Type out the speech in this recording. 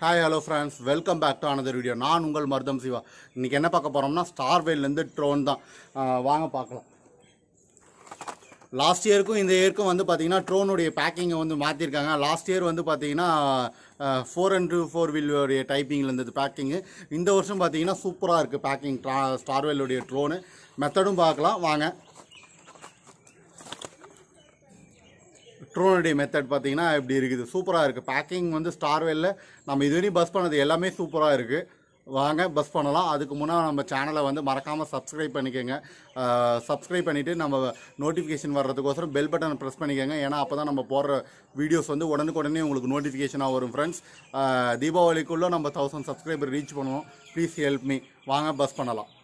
hi hello friends welcome back to another video நான் உங்கள் மருதம் சிவா இன்றைக்கி என்ன பார்க்க போகிறோம்னா ஸ்டார்வேலேருந்து ட்ரோன் தான் வாங்க பார்க்கலாம் லாஸ்ட் இயருக்கும் இந்த இயருக்கும் வந்து பார்த்திங்கன்னா ட்ரோனுடைய பேக்கிங்கை வந்து மாற்றிருக்காங்க லாஸ்ட் இயர் வந்து பார்த்திங்கன்னா ஃபோர் அண்ட் ஃபோர் வீலுடைய டைப்பிங்கில் இருந்தது பேக்கிங்கு இந்த வருஷம் பார்த்திங்கன்னா சூப்பராக இருக்குது பேக்கிங் ஸ்டார்வேலுடைய ட்ரோனு மெத்தடும் பார்க்கலாம் வாங்க ட்ரோனடி மெத்தட் பார்த்தீங்கன்னா இப்படி இருக்குது சூப்பராக இருக்குது பேக்கிங் வந்து வெல்ல நம்ம இதுவரையும் பஸ் பண்ணது எல்லாமே சூப்பராக இருக்குது வாங்க பஸ் பண்ணலாம் அதுக்கு முன்னால் நம்ம சேனலை வந்து மறக்காமல் சப்ஸ்கிரைப் பண்ணிக்கோங்க சப்ஸ்கிரைப் பண்ணிவிட்டு நம்ம நோட்டிஃபிகேஷன் வர்றதுக்கோசரம் பெல் பட்டனை ப்ரெஸ் பண்ணிக்கோங்க ஏன்னா அப்போ தான் நம்ம போடுற வீடியோஸ் வந்து உடனுக்குடனே உங்களுக்கு நோட்டிஃபிகேஷனாக வரும் ஃப்ரெண்ட்ஸ் தீபாவளிக்குள்ளே நம்ம தௌசண்ட் சப்ஸ்கிரைபர் ரீச் பண்ணுவோம் ப்ளீஸ் ஹெல்ப் மீ வாங்க பஸ் பண்ணலாம்